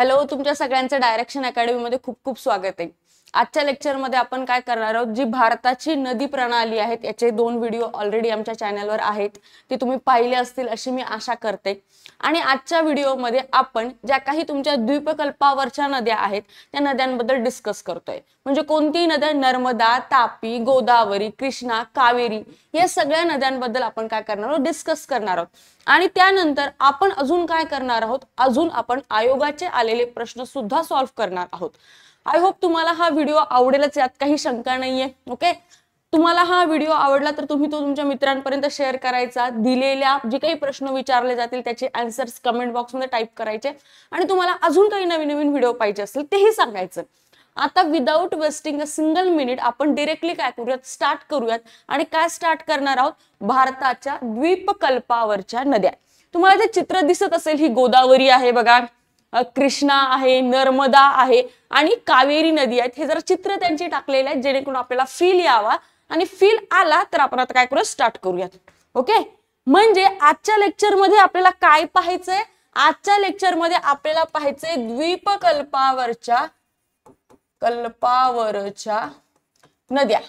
Hello तुमच्या सगळ्यांचं direction अकॅडमीमध्ये खूप खूप स्वागत आहे आजच्या लेक्चरमध्ये आपण काय करणार आहोत जी भारताची नदी प्रणाली आहेत याचे दोन व्हिडिओ ऑलरेडी आमच्या चॅनलवर आहेत ते तुम्ही पाहिले असतील अशी मी आशा करते आणि आजच्या व्हिडिओमध्ये आपण ज्या काही तुमच्या द्वीपकल्पावरच्या नद्या आहेत त्या नद्यांबद्दल डिस्कस करतोय म्हणजे कोणतीही नद्या नर्मदा तापी गोदावरी कृष्णा कावेरी या सगळ्या नद्यांबद्दल आपण काय करणार आहोत डिस्कस करणार आहोत आणि त्यानंतर आपण अजून काय करणार आहोत अजून आपण आयोगाचे आलेले प्रश्न सुद्धा सॉल्व्ह करणार आहोत आय होप तुम्हाला हा व्हिडिओ आवडेलच यात काही शंका नाहीये ओके तुम्हाला हा व्हिडिओ आवडला तर तुम्ही तो तुमच्या मित्रांपर्यंत शेअर करायचा दिलेल्या जे काही प्रश्न विचारले जातील त्याचे आन्सर्स कमेंट बॉक्समध्ये टाईप करायचे आणि तुम्हाला अजून काही नवीन नवीन व्हिडिओ पाहिजे असेल तेही सांगायचं आता without wasting a single minute आपण डिरेक्टली काय करूयात स्टार्ट करूयात आणि काय स्टार्ट करणार आहोत भारताच्या द्वीपकल्पावरच्या नद्या तुम्हाला जे चित्र दिसत असेल ही गोदावरी आहे बघा कृष्णा आहे नर्मदा आहे आणि कावेरी नदी आहेत हे जर चित्र त्यांची टाकलेले आहेत जेणेकरून आपल्याला फील यावा आणि फील आला तर आपण आता काय करू स्टार्ट करूयात ओके म्हणजे आजच्या लेक्चरमध्ये आपल्याला काय पाहायचंय आजच्या लेक्चरमध्ये आपल्याला पाहायचंय द्वीपकल्पावरच्या कल्पावरच्या नद्या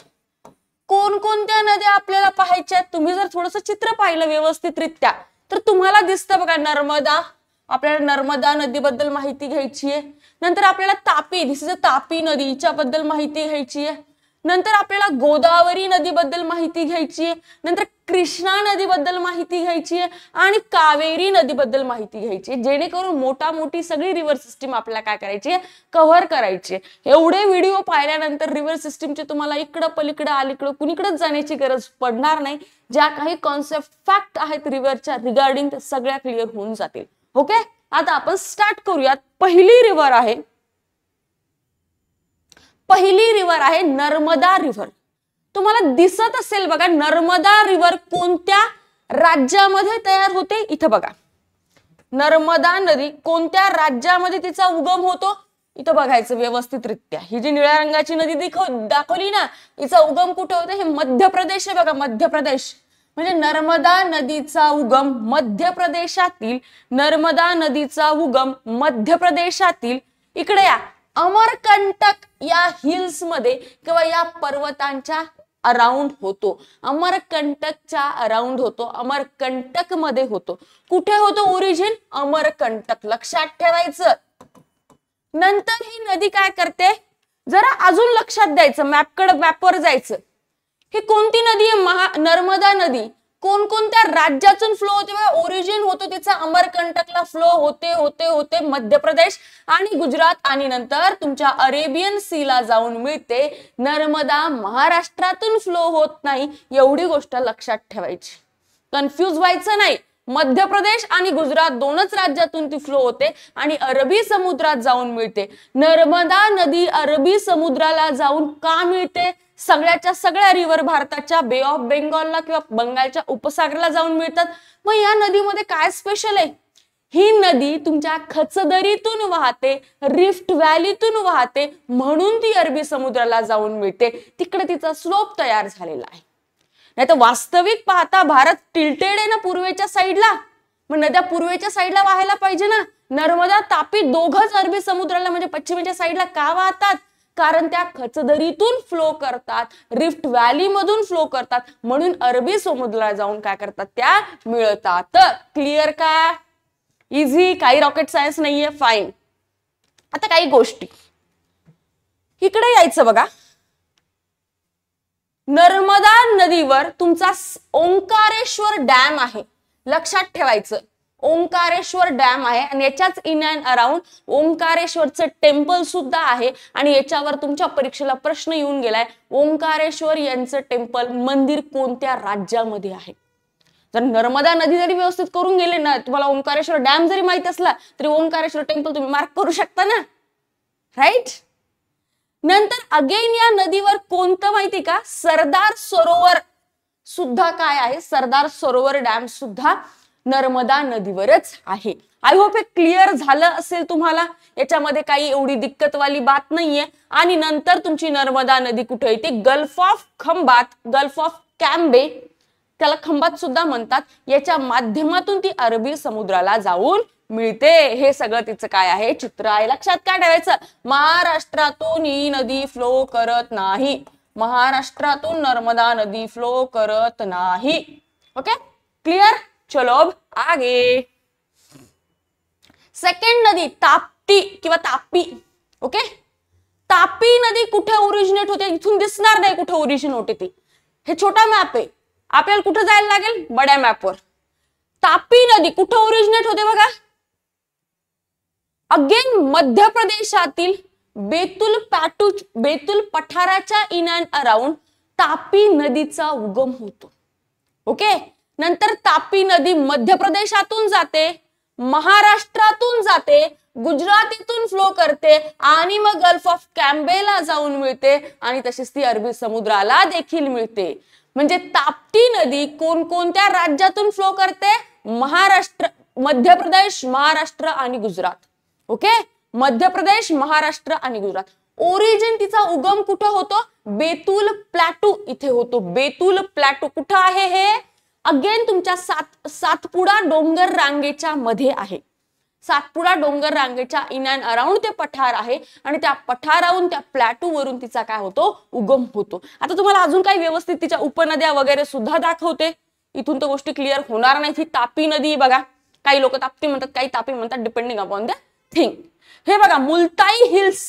कोणकोणत्या नद्या आपल्याला पाहायच्या तुम्ही जर थोडस चित्र पाहिलं व्यवस्थितरित्या तर तुम्हाला दिसतं बघा नर्मदा आपल्याला नर्मदा नदीबद्दल माहिती घ्यायची आहे नंतर आपल्याला Tapi this is a Tapi नदीच्या बद्दल माहिती घ्यायची आहे नंतर आपल्याला गोदावरी नदीबद्दल माहिती घ्यायची आहे नंतर कृष्णा नदीबद्दल माहिती घ्यायची आहे आणि कावेरी नदीबद्दल माहिती घ्यायची आहे जेणेकरून मोठा मोठी सगळी रिव्हर सिस्टीम आपल्याला काय करायची आहे कव्हर करायची आहे एवढे व्हिडिओ पाहिल्यानंतर रिव्हर सिस्टीमचे तुम्हाला इकडं पलीकडं अलीकडं कुणीकडंच जाण्याची गरज पडणार नाही ज्या काही कॉन्सेप्ट फॅक्ट आहेत रिव्हरच्या रिगार्डिंग सगळ्या क्लिअर होऊन जातील ओके आता आपण स्टार्ट करूयात पहिली रिव्हर आहे पहिली रिव्हर आहे नर्मदा रिव्हर तुम्हाला दिसत असेल बघा नर्मदा रिव्हर कोणत्या राज्यामध्ये तयार होते इथं बघा नर्मदा नदी कोणत्या राज्यामध्ये तिचा उगम होतो इथं बघायचं व्यवस्थितरित्या ही जी निळ्या रंगाची नदी दाखवली ना तिचा उगम कुठे होतो हे मध्य प्रदेश आहे बघा मध्य प्रदेश म्हणजे नर्मदा नदीचा उगम मध्य प्रदेशातील नर्मदा नदीचा उगम मध्य प्रदेशातील इकडे या अमरकंटक या हिल्स मध्ये किंवा या पर्वतांच्या अराउंड होतो अमरकंटकच्या अराउंड होतो अमरकंटक मध्ये होतो कुठे होतो ओरिजिन अमरकंटक लक्षात ठेवायचं नंतर ही नदी काय करते जरा अजून लक्षात द्यायचं मॅपकडे मॅपवर जायचं ही कोणती नदी आहे महा नर्मदा नदी कोणकोणत्या राज्यातून फ्लो होते ओरिजिन होतो तिचा अमरकंटकला फ्लो होते होते होते मध्य प्रदेश आणि गुजरात आणि नंतर तुमच्या अरेबियन सीला जाऊन मिळते नर्मदा महाराष्ट्रातून फ्लो होत नाही एवढी गोष्ट लक्षात ठेवायची कन्फ्यूज व्हायचं नाही मध्य प्रदेश आणि गुजरात दोनच राज्यातून ती फ्लो होते आणि अरबी समुद्रात जाऊन मिळते नर्मदा नदी अरबी समुद्राला जाऊन का मिळते सगळ्याच्या सगळ्या रिव्हर भारताच्या बे ऑफ बेंगॉलला किंवा बंगालच्या उपसागराला जाऊन मिळतात मग या नदीमध्ये काय स्पेशल आहे ही नदी तुमच्या खचदरीतून वाहते रिफ्ट व्हॅलीतून वाहते म्हणून ती अरबी समुद्राला जाऊन मिळते तिकडे तिचा स्लोप तयार झालेला आहे नाही तर वास्तविक पाहता भारत टिल्टेड आहे ना पूर्वेच्या साईडला मग नद्या पूर्वेच्या साईडला वाहायला पाहिजे ना नर्मदा तापी दोघच अरबी समुद्राला म्हणजे पश्चिमेच्या साईडला का वाहतात कारण त्या खचदरीतून फ्लो करतात रिफ्ट व्हॅली मधून फ्लो करतात म्हणून अरबी समुद्राला जाऊन काय करतात त्या मिळतात तर क्लिअर का इझी काही रॉकेट सायन्स नाहीये फाईन आता काही गोष्टी इकडे यायचं बघा नर्मदा नदीवर तुमचा ओंकारेश्वर डॅम आहे लक्षात ठेवायचं ओंकारेश्वर डॅम आहे आणि याच्याच इन अँड अराउंड ओंकारेश्वरचं टेम्पल सुद्धा आहे आणि याच्यावर तुमच्या परीक्षेला प्रश्न येऊन गेलाय ओंकारेश्वर यांचं टेम्पल मंदिर कोणत्या राज्यामध्ये आहे जर नर्मदा नदी जरी व्यवस्थित करून गेले ना तुम्हाला ओंकारेश्वर डॅम जरी माहित असला तरी ओंकारेश्वर टेम्पल तुम्ही मार्क करू शकता ना राईट नंतर अगेन या नदीवर कोणतं माहिती का सरदार सरोवर सुद्धा काय आहे सरदार सरोवर डॅम सुद्धा नर्मदा नदीवरच आहे आय होप हे क्लिअर झालं असेल तुम्हाला याच्यामध्ये काही एवढी वाली बात नाहीये आणि नंतर तुमची नर्मदा नदी कुठे येते gulf of Khambhat gulf of Cambay त्याला खंबात सुद्धा म्हणतात याच्या माध्यमातून ती अरबी समुद्राला जाऊन मिळते हे सगळं तिचं काय आहे चित्र आहे लक्षात काय ठेवायचं महाराष्ट्रातून ही नदी फ्लो करत नाही महाराष्ट्रातून नर्मदा नदी फ्लो करत नाही ओके क्लिअर चलो अब आगे सेकंड नदी ताप्ती किंवा तापी ओके तापी नदी कुठे ओरिजिनेट होते इथून दिसणार नाही कुठे ओरिजिन होते ती हे छोटा मॅप आहे आपल्याला कुठे जायला लागेल बड्या मॅपवर तापी नदी कुठे ओरिजिनेट होते बघा अगेन मध्य प्रदेशातील बेतुल पॅटू बेतुल पठाराच्या इन अँड अराउंड तापी नदीचा उगम होतो ओके नंतर तापी नदी मध्य प्रदेशातून जाते महाराष्ट्रातून जाते गुजरातीतून फ्लो करते आणि मग गल्फ ऑफ कॅम्बेला जाऊन मिळते आणि तशीच ती अरबी समुद्राला देखील मिळते म्हणजे ताप्ती नदी कोणकोणत्या राज्यातून फ्लो करते महाराष्ट्र मध्य प्रदेश महाराष्ट्र आणि गुजरात ओके मध्य प्रदेश महाराष्ट्र आणि गुजरात ओरिजिन तिचा उगम कुठं होतो बेतूल प्लॅटू इथे होतो बेतूल प्लॅटू कुठं आहे हे अगेन तुमच्या सात सातपुडा डोंगर रांगेच्या मध्ये आहे सातपुडा डोंगर रांगेच्या इन अँड अराउंड ते पठार आहे आणि त्या पठाराहून त्या वरून तिचा काय होतो उगम होतो आता तुम्हाला अजून काही व्यवस्थित तिच्या उपनद्या वगैरे सुद्धा दाखवते इथून तर गोष्टी क्लिअर होणार नाही ही तापी नदी बघा काही लोक ताप्ती म्हणतात काही तापी म्हणतात डिपेंडिंग अपॉन द थिंग हे बघा मुलताई हिल्स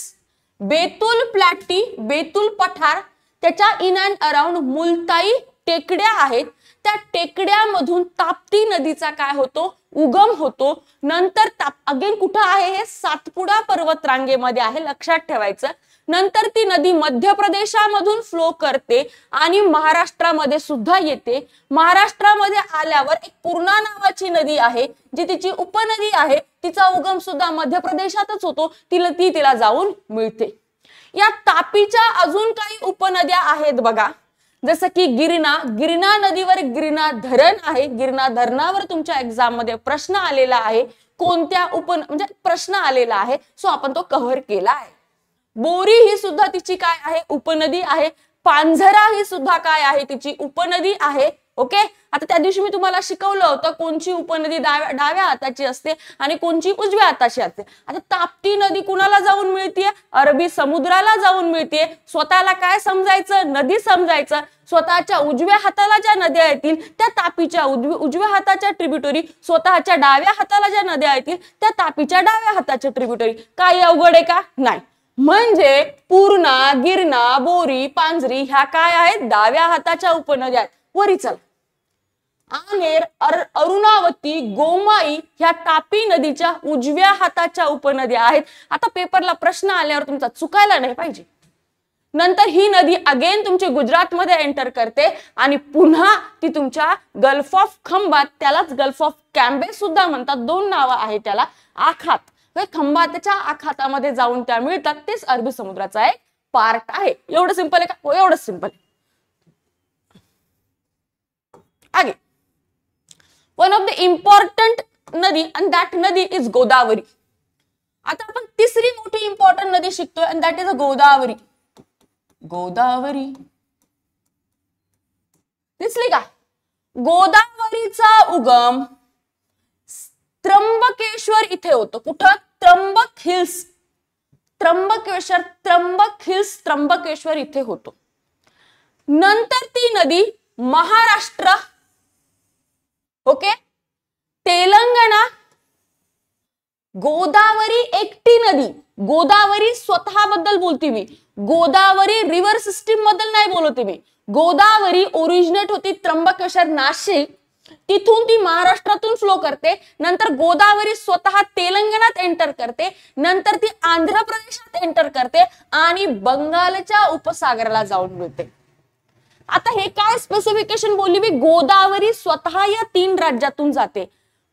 बेतुल प्लॅटी बेतुल पठार त्याच्या इन अँड अराउंड मुलताई टेकड्या आहेत त्या टेकड्यामधून ताप्ती नदीचा काय होतो उगम होतो नंतर ताप अगेन कुठं आहे हे सातपुडा पर्वत रांगेमध्ये आहे लक्षात ठेवायचं नंतर ती नदी मध्य प्रदेशामधून फ्लो करते आणि महाराष्ट्रामध्ये सुद्धा येते महाराष्ट्रामध्ये आल्यावर एक पूर्णा नावाची नदी आहे जी तिची उपनदी आहे तिचा उगम सुद्धा मध्य प्रदेशातच होतो तिला ती तिला जाऊन मिळते या तापीच्या अजून काही उपनद्या आहेत बघा जसं की गिरणा गिरणा नदीवर गिरणा धरण आहे गिरणा धरणावर तुमच्या एक्झाम मध्ये प्रश्न आलेला आहे कोणत्या उप म्हणजे प्रश्न आलेला आहे सो आपण तो कव्हर केला आहे बोरी ही सुद्धा तिची काय आहे उपनदी आहे पांझरा ही सुद्धा काय आहे तिची उपनदी आहे ओके आता त्या दिवशी मी तुम्हाला शिकवलं होतं कोणची उपनदी डाव्या डाव्या हाताची असते आणि कोणची उजव्या हाताची असते आता ताप्ती नदी कुणाला जाऊन मिळते अरबी समुद्राला जाऊन मिळते स्वतःला काय समजायचं नदी समजायचं स्वतःच्या उजव्या हाताला ज्या नद्या येतील त्या तापीच्या उजव्या हाताच्या ट्रिब्युटरी स्वतःच्या डाव्या हाताला ज्या नद्या येतील त्या तापीच्या डाव्या हाताच्या ट्रिब्युटरी काय अवघड आहे का नाही म्हणजे पूर्णा गिरणा बोरी पांजरी ह्या काय आहेत डाव्या हाताच्या उपनद्या आहेत वरी चला आनेर अरुणावती गोमाई ह्या तापी नदीच्या उजव्या हाताच्या उपनद्या आहेत आता पेपरला प्रश्न आल्यावर तुमचा चुकायला नाही पाहिजे नंतर ही नदी अगेन तुमची गुजरातमध्ये एंटर करते आणि पुन्हा ती तुमच्या गल्फ ऑफ खंबात त्यालाच गल्फ ऑफ कॅम्बे सुद्धा म्हणतात दोन नावं आहे त्याला आखात खंबातच्या आखातामध्ये जाऊन त्या मिळतात तेच अरबी समुद्राचा एक पार्ट आहे एवढं सिंपल आहे का हो, एवढं सिंपल आहे आगे वन ऑफ द इम्पॉर्टंट नदी अँड दॅट नदी इज गोदावरी आता आपण तिसरी मोठी इम्पॉर्टंट नदी शिकतोय and that is a Godavari Godavari दिसली का गोदावरीचा उगम त्र्यंबकेश्वर इथे होतो कुठं त्र्यंबक हिल्स त्र्यंबकेश्वर त्र्यंबक हिल्स त्र्यंबकेश्वर इथे होतो नंतर ती नदी महाराष्ट्र ओके तेलंगणा गोदावरी एकटी नदी गोदावरी स्वतःबद्दल बोलते मी गोदावरी रिव्हर सिस्टीम बद्दल नाही बोलते मी गोदावरी ओरिजिनेट होती त्र्यंबकेश्वर नाशिक तिथून ती महाराष्ट्रातून फ्लो करते नंतर गोदावरी स्वतः तेलंगणात एंटर करते नंतर ती आंध्र प्रदेशात एंटर करते आणि बंगालच्या उपसागराला जाऊन मिळते आता हे काय स्पेसिफिकेशन बोलली मी गोदावरी स्वतः या तीन राज्यातून जाते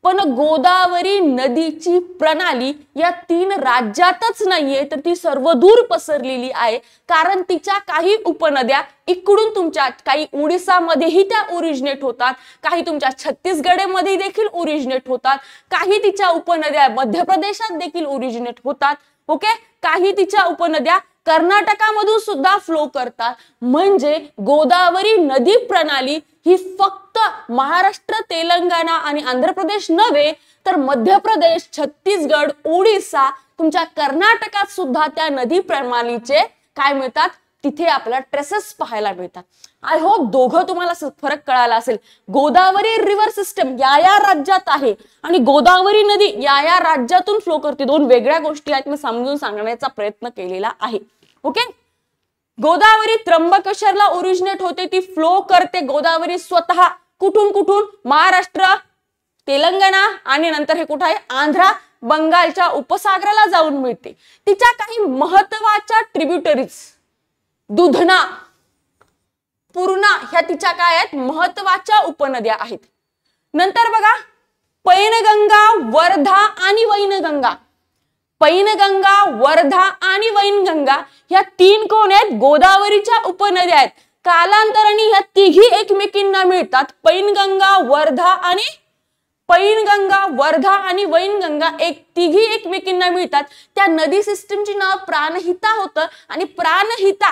पण गोदावरी नदीची प्रणाली या तीन राज्यातच नाहीये तर ती सर्वदूर पसरलेली आहे कारण तिच्या काही उपनद्या इकडून तुमच्या काही ओडिसामध्येही त्या ओरिजिनेट होतात काही तुमच्या छत्तीसगडमध्ये देखील ओरिजिनेट होतात काही तिच्या उपनद्या मध्य प्रदेशात देखील ओरिजिनेट होतात ओके काही तिच्या उपनद्या कर्नाटकामधून सुद्धा फ्लो करतात म्हणजे गोदावरी नदी प्रणाली ही फक्त महाराष्ट्र तेलंगणा आणि आंध्र प्रदेश नव्हे तर मध्य प्रदेश छत्तीसगड ओडिसा तुमच्या कर्नाटकात सुद्धा त्या नदी प्रणालीचे काय मिळतात तिथे आपल्याला ट्रेसेस पाहायला मिळतात आय होप दोघं तुम्हाला फरक कळाला असेल गोदावरी रिव्हर सिस्टम या या राज्यात आहे आणि गोदावरी नदी या या राज्यातून फ्लो करते दोन वेगळ्या गोष्टी आहेत मी समजून सांगण्याचा प्रयत्न केलेला आहे ओके गोदावरी त्र्यंबकेश्वरला ओरिजिनेट होते ती फ्लो करते गोदावरी स्वतः कुठून कुठून महाराष्ट्र तेलंगणा आणि नंतर हे कुठं आहे आंध्रा बंगालच्या उपसागराला जाऊन मिळते तिच्या काही महत्वाच्या ट्रिब्युटरीज दुधना पूर्णा ह्या तिच्या काय आहेत महत्वाच्या उपनद्या आहेत नंतर बघा पैनगंगा वर्धा आणि वैनगंगा पैनगंगा वर्धा आणि वैनगंगा ह्या तीन कोण आहेत गोदावरीच्या उपनद्या आहेत कालांतराने ह्या तिघी एकमेकींना मिळतात पैनगंगा वर्धा आणि पैनगंगा वर्धा आणि वैनगंगा एक तिघी एकमेकींना मिळतात त्या नदी सिस्टीमची नाव प्राणहिता होतं आणि प्राणहिता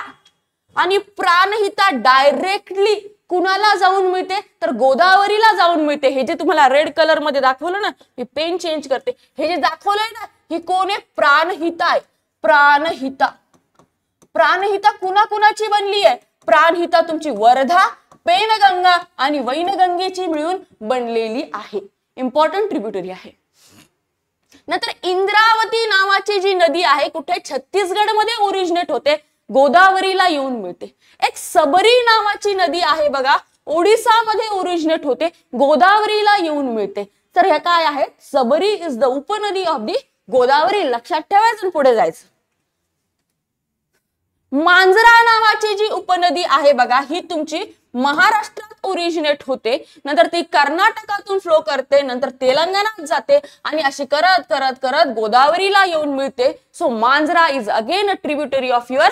आणि प्राणहिता डायरेक्टली कुणाला जाऊन मिळते तर गोदावरीला जाऊन मिळते हे जे तुम्हाला रेड कलर मध्ये दाखवलं ना हे पेन चेंज करते हे जे दाखवलंय ना ही कोण आहे प्राणहिता आहे प्राणहिता प्राणहिता कुणा कुणाची बनली आहे प्राणहिता तुमची वर्धा पेनगंगा आणि वैनगंगेची मिळून बनलेली आहे इम्पॉर्टंट ट्रिब्युटरी आहे नंतर इंद्रावती नावाची जी नदी आहे कुठे छत्तीसगड मध्ये ओरिजिनेट होते गोदावरीला येऊन मिळते एक सबरी नावाची नदी आहे बघा ओडिसामध्ये ओरिजिनेट होते गोदावरीला येऊन मिळते तर हे काय आहे सबरी इज द उपनदी ऑफ दी गोदावरी लक्षात ठेवायचं पुढे जायचं मांजरा नावाची जी उपनदी आहे बघा ही तुमची महाराष्ट्रात ओरिजिनेट होते नंतर ती कर्नाटकातून फ्लो करते नंतर तेलंगणात जाते आणि अशी करत करत करत गोदावरीला येऊन मिळते so Manjra is again a tributary of your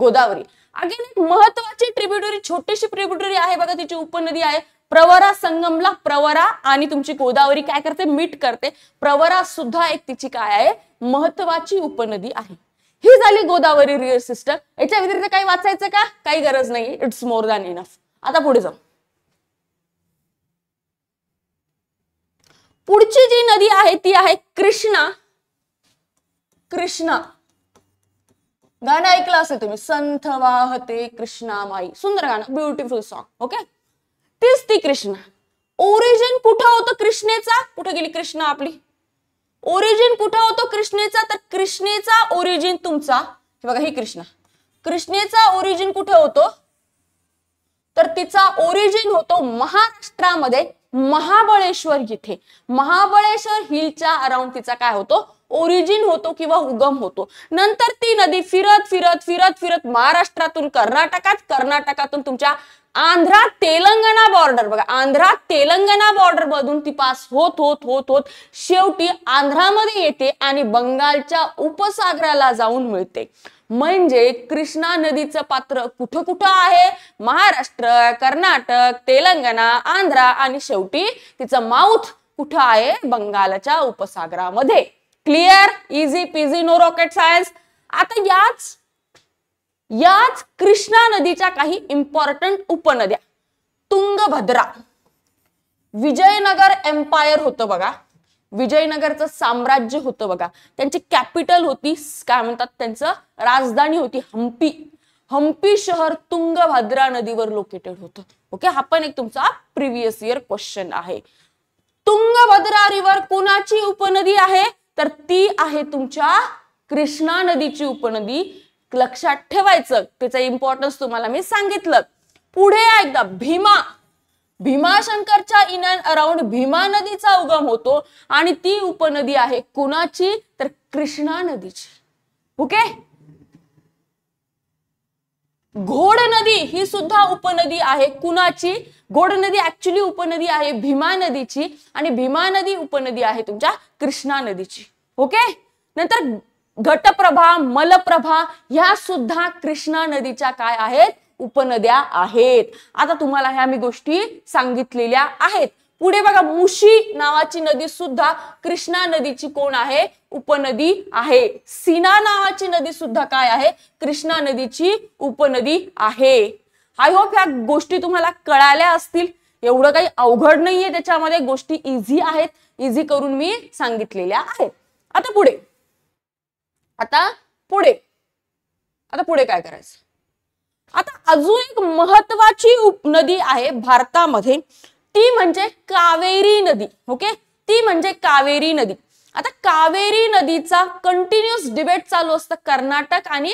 Godavari again एक महत्वाची ट्रिब्युटरी छोटीशी ट्रिब्युटरी आहे बघा तिची उपनदी आहे प्रवरा संगमला प्रवरा आणि तुमची गोदावरी काय करते मीट करते प्रवरा सुद्धा एक तिची काय आहे महत्वाची उपनदी आहे ही झाली गोदावरी रिअर सिस्टर याच्या व्यतिरिक्त काही वाचायचं का काही गरज नाही इट्स मोर दॅन इनफ आता पुढे जाऊ पुढची जी नदी आहे ती आहे कृष्णा कृष्णा गाणं ऐकलं असेल तुम्ही संथ वाहते कृष्णा माई सुंदर गाणं ब्युटिफुल सॉन्ग ओके तीच ती कृष्णा ओरिजिन कुठं होतं कृष्णेचा कुठं गेली कृष्णा आपली ओरिजिन कुठं होतो कृष्णेचा तर कृष्णेचा ओरिजिन तुमचा हे बघा ही कृष्णा कृष्णेचा ओरिजिन कुठे होतो तर तिचा ओरिजिन होतो महाराष्ट्रामध्ये महाबळेश्वर इथे महाबळेश्वर हिलच्या अराउंड तिचा काय होतो ओरिजिन होतो किंवा उगम होतो नंतर ती नदी फिरत फिरत फिरत फिरत महाराष्ट्रातून कर्नाटकात कर्नाटकातून तुमच्या आंध्रा तेलंगणा बॉर्डर बघा आंध्रा तेलंगणा बॉर्डर मधून ती पास होत होत होत होत शेवटी आंध्रामध्ये येते आणि बंगालच्या उपसागराला जाऊन मिळते म्हणजे कृष्णा नदीचं पात्र कुठं कुठं आहे महाराष्ट्र कर्नाटक तेलंगणा आंध्रा आणि शेवटी तिचं माउथ कुठं आहे बंगालच्या उपसागरामध्ये clear easy peasy no rocket science आता याच याच कृष्णा नदीच्या काही इम्पॉर्टंट उपनद्या तुंगभद्रा विजयनगर एम्पायर होतं बघा विजयनगरचं साम्राज्य होतं बघा त्यांची कॅपिटल होती काय म्हणतात त्यांचं राजधानी होती हम्पी हम्पी शहर तुंगभद्रा नदीवर लोकेटेड होतं ओके हा पण एक तुमचा प्रिव्हियस इयर क्वेश्चन आहे तुंगभद्रा रिव्हर कुणाची उपनदी आहे तर ती आहे तुमच्या कृष्णा नदीची उपनदी लक्षात ठेवायचं त्याचा इम्पॉर्टन्स तुम्हाला मी सांगितलं पुढे एकदा भीमा भीमाशंकरच्या इन अँड अराउंड भीमा नदीचा उगम होतो आणि ती उपनदी आहे कुणाची तर कृष्णा नदीची ओके घोड नदी ही सुद्धा उपनदी आहे कुणाची घोड नदी ऍक्च्युली उपनदी आहे भीमा नदीची आणि भीमा नदी उपनदी आहे तुमच्या कृष्णा नदीची ओके नंतर घटप्रभा मलप्रभा ह्या सुद्धा कृष्णा नदीच्या काय आहेत उपनद्या आहेत आता तुम्हाला ह्या मी गोष्टी सांगितलेल्या आहेत पुढे बघा मुशी नावाची नदी सुद्धा कृष्णा नदीची कोण आहे उपनदी आहे सीना नावाची नदी सुद्धा काय आहे कृष्णा नदीची उपनदी आहे आय होप ह्या गोष्टी तुम्हाला कळाल्या असतील एवढं काही अवघड नाहीये त्याच्यामध्ये गोष्टी इझी आहेत इझी करून मी सांगितलेल्या आहेत आता पुढे आता पुढे आता पुढे काय करायचं आता अजून एक महत्वाची उपनदी आहे भारतामध्ये ती म्हणजे कावेरी नदी ओके ती म्हणजे कावेरी नदी आता कावेरी नदीचा कंटिन्युअस डिबेट चालू असतं कर्नाटक आणि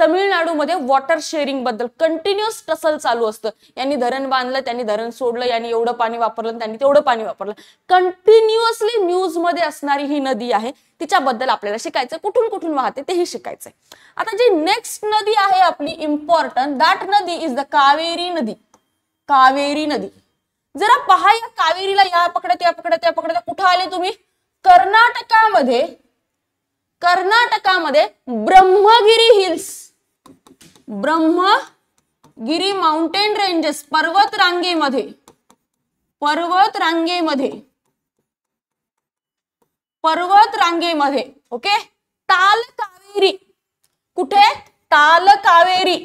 तमिळनाडूमध्ये वॉटर शेअरिंग बद्दल कंटिन्युअस टसल चालू असतं यांनी धरण बांधलं त्यांनी धरण सोडलं यांनी एवढं पाणी वापरलं त्यांनी तेवढं पाणी वापरलं कंटिन्युअसली न्यूज मध्ये असणारी ही नदी आहे तिच्याबद्दल आपल्याला शिकायचं कुठून कुठून वाहते तेही शिकायचंय आता जी नेक्स्ट नदी आहे आपली इम्पॉर्टंट दॅट नदी इज द कावेरी नदी कावेरी नदी जरा पहा या कावेरीला या पकडत या पकडत या पकडत कुठं आले तुम्ही कर्नाटकामध्ये कर्नाटकामध्ये Brahmagiri hills Brahmagiri mountain ranges पर्वत रांगेमध्ये पर्वत रांगेमध्ये पर्वत रांगेमध्ये ओके ताल कावेरी कुठे ताल कावेरी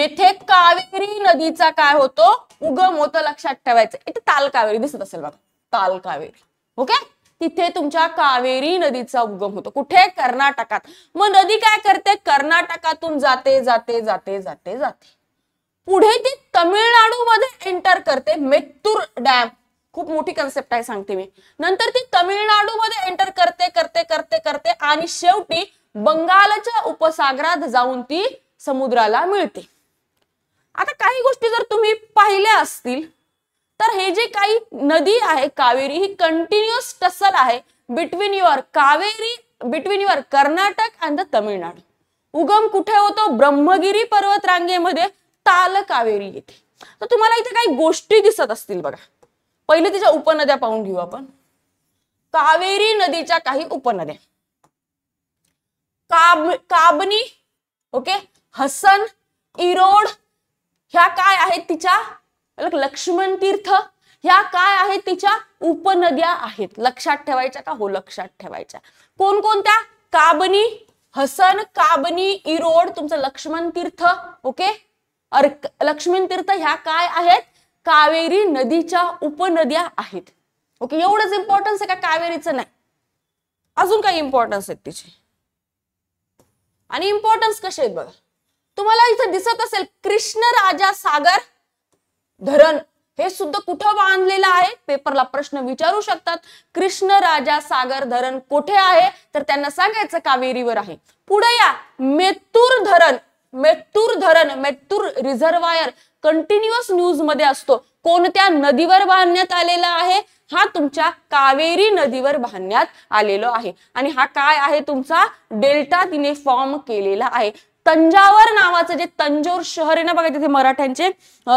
येथे कावेरी नदीचा काय होतो उगम होतो लक्षात ठेवायचं इथे ताल कावेरी दिसत असेल बघा ताल कावेरी ओके तिथे तुमच्या कावेरी नदीचा उगम होतो कुठे कर्नाटकात मग नदी काय करते कर्नाटकातून जाते जाते जाते जाते जाते पुढे ती तमिळनाडू मध्ये एंटर करते मेत्तूर डॅम खूप मोठी कन्सेप्ट आहे सांगते मी नंतर ती तमिळनाडू मध्ये एंटर करते करते करते करते आणि शेवटी बंगालच्या उपसागरात जाऊन ती समुद्राला मिळते आता काही गोष्टी जर तुम्ही पाहिल्या असतील तर हे जे काही नदी आहे कावेरी ही कंटिन्युअस टसल आहे between your Kaveri between your Karnataka and the Tamil Nadu उगम कुठे होतो ब्रह्मगिरी पर्वत रांगेमध्ये ताल कावेरी येथे तर तुम्हाला इथे काही गोष्टी दिसत असतील बघा पहिले तिच्या उपनद्या पाहून घेऊ आपण कावेरी नदीच्या काही उपनद्या काब काबनी ओके हसन इरोड ह्या काय आहेत तिच्या लक्ष्मण तीर्थ ह्या काय आहेत तिच्या उपनद्या आहेत लक्षात ठेवायच्या का हो लक्षात ठेवायच्या कोणकोणत्या काबनी हसन काबनी इरोड तुमचं लक्ष्मण तीर्थ ओके लक्ष्मण तीर्थ ह्या काय आहेत कावेरी नदीच्या उपनद्या आहेत ओके एवढंच इम्पॉर्टन्स आहे का कावेरीचं नाही अजून काही इम्पॉर्टन्स आहेत तिचे आणि इम्पॉर्टन्स कसे आहेत बघा तुम्हाला इथं दिसत असेल कृष्ण राजा सागर धरण हे सुद्धा कुठं बांधलेलं आहे पेपरला प्रश्न विचारू शकतात कृष्ण राजा सागर धरण कुठे आहे तर त्यांना सांगायचं कावेरीवर आहे पुढे या मेत्तूर धरण मेत्तूर धरण मेत्तूर रिझर्वायर कंटिन्युअस न्यूज मध्ये असतो कोणत्या नदीवर बांधण्यात आलेला आहे हा तुमच्या कावेरी नदीवर बांधण्यात आलेलो आहे आणि हा काय आहे तुमचा डेल्टा तिने फॉर्म केलेला आहे तंजावर नावाचं जे तंजोर शहर आहे ना बघा तिथे मराठ्यांचे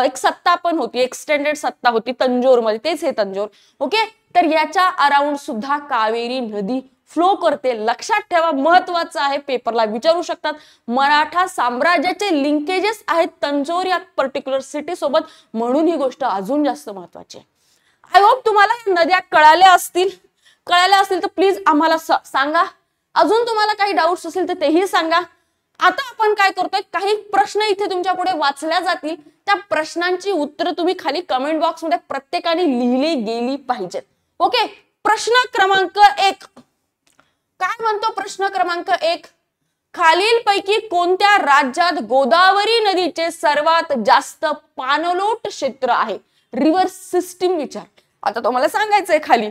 एक सत्ता पण होती एक्सटेंडेड सत्ता होती तंजोर मध्ये तेच हे तंजोर ओके तर याच्या अराउंड सुद्धा कावेरी नदी फ्लो करते लक्षात ठेवा महत्वाचं आहे पेपरला विचारू शकतात मराठा साम्राज्याचे लिंकेजेस आहेत तंजोर या पर्टिक्युलर सिटी सोबत म्हणून ही गोष्ट अजून जास्त महत्वाची आय होप तुम्हाला नद्या कळाल्या असतील कळाल्या असतील तर प्लीज आम्हाला सांगा अजून तुम्हाला काही डाऊट्स असतील तर तेही सांगा आता आपण काय करतोय काही प्रश्न इथे तुमच्या पुढे वाचल्या जातील त्या प्रश्नांची उत्तर तुम्ही खाली कमेंट बॉक्स मध्ये प्रत्येकाने लिहिली गेली पाहिजेत ओके प्रश्न क्रमांक एक काय म्हणतो प्रश्न क्रमांक एक खालीलपैकी कोणत्या राज्यात गोदावरी नदीचे सर्वात जास्त पानलोट क्षेत्र आहे रिव्हर्स सिस्टीम विचार आता तुम्हाला सांगायचंय खाली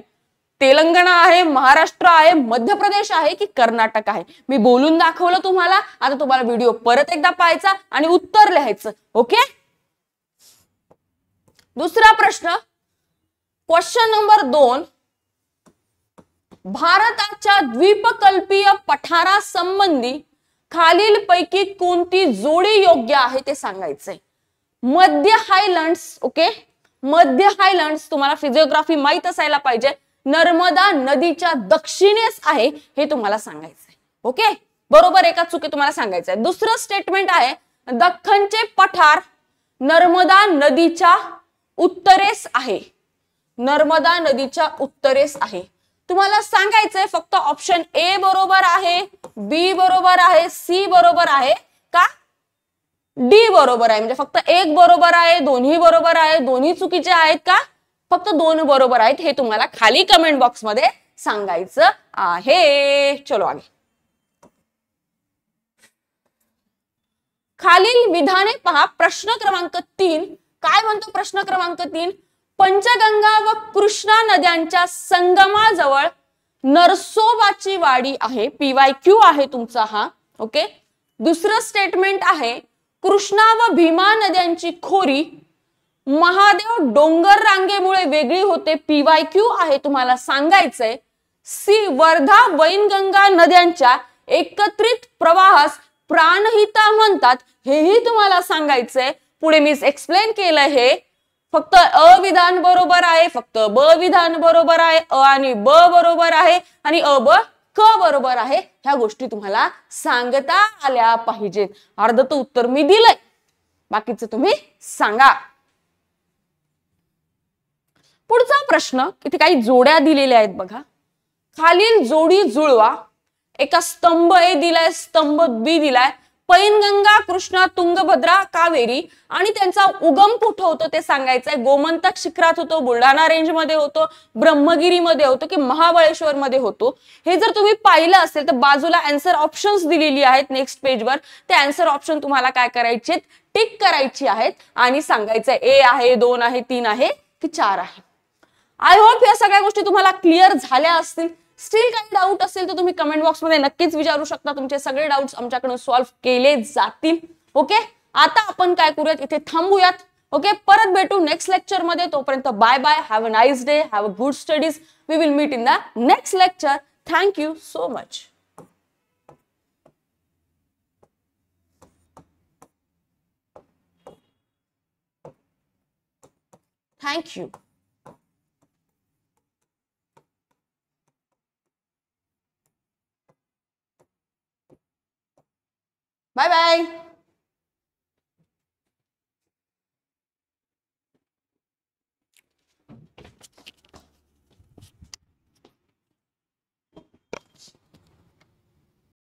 तेलंगणा आहे महाराष्ट्र आहे मध्य प्रदेश आहे की कर्नाटक आहे मी बोलून दाखवलं तुम्हाला आता तुम्हाला व्हिडिओ परत एकदा पाहायचा आणि उत्तर लिहायचं ओके दुसरा प्रश्न क्वेश्चन नंबर दोन भारताच्या द्वीपकल्पीय पठारा संबंधी खालीलपैकी कोणती जोडी योग्य आहे ते सांगायचंय मध्य हायलंड्स ओके मध्य हायलंड्स तुम्हाला फिजिओग्राफी माहीत असायला पाहिजे नर्मदा नदीच्या दक्षिणेस आहे हे तुम्हाला सांगायचंय ओके बरोबर एका चुकी तुम्हाला सांगायचं आहे दुसरं स्टेटमेंट आहे दख्खनचे पठार नर्मदा नदीच्या उत्तरेस आहे नर्मदा नदीच्या उत्तरेस आहे तुम्हाला सांगायचंय फक्त ऑप्शन ए बरोबर आहे बी बरोबर आहे सी बरोबर आहे का डी बरोबर आहे म्हणजे फक्त एक बरोबर आहे दोन्ही बरोबर आहे दोन्ही चुकीचे आहेत का फक्त दोन बरोबर आहेत हे तुम्हाला खाली कमेंट बॉक्समध्ये सांगायचं आहे चलो आगे खालील विधाने पहा प्रश्न क्रमांक तीन काय म्हणतो प्रश्न क्रमांक तीन पंचगंगा व कृष्णा नद्यांच्या संगमाजवळ नरसोबाची वाडी आहे पीवाय क्यू आहे तुमचा हा ओके दुसरं स्टेटमेंट आहे कृष्णा व भीमा नद्यांची खोरी महादेव डोंगर रांगेमुळे वेगळी होते पीवाय क्यू आहे तुम्हाला सांगायचंय सी वर्धा वैनगंगा नद्यांच्या एकत्रित प्रवाहास प्राणहिता म्हणतात हेही तुम्हाला सांगायचंय पुढे मी एक्सप्लेन केलं हे फक्त अ विधान बरोबर आहे फक्त ब विधान बरोबर आहे अ आणि ब बरोबर आहे आणि अ ब क बरोबर आहे ह्या गोष्टी तुम्हाला सांगता आल्या पाहिजेत अर्ध तर उत्तर मी दिलंय बाकीचं तुम्ही सांगा पुढचा प्रश्न इथे काही जोड्या दिलेल्या आहेत बघा खालील जोडी जुळवा एका स्तंभ ए दिलाय स्तंभ बी दिलाय पैनगंगा कृष्णा तुंगभद्रा कावेरी आणि त्यांचा उगम कुठं होतो ते सांगायचंय गोमंतक शिखरात होतो बुलढाणा रेंजमध्ये होतो ब्रह्मगिरीमध्ये होतो की महाबळेश्वर मध्ये होतो हे जर तुम्ही पाहिलं असेल तर बाजूला अँसर ऑप्शन्स दिलेली आहेत नेक्स्ट पेजवर ते अँसर ऑप्शन तुम्हाला काय करायचे टिक करायची आहेत आणि सांगायचं ए आहे दोन आहे तीन आहे की चार आहे आय होप या सगळ्या गोष्टी तुम्हाला क्लिअर झाल्या असतील स्टील काही डाऊट असेल तर तुम्ही कमेंट बॉक्समध्ये नक्कीच विचारू शकता तुमचे सगळे डाऊट आमच्याकडून सॉल्व्ह केले जातील ओके आता आपण काय करूयात इथे थांबूयात ओके परत भेटू नेक्स्ट लेक्चर मध्ये तोपर्यंत bye bye have a nice day have a good studies we will meet in the next lecture thank you so much Thank you. Bye bye.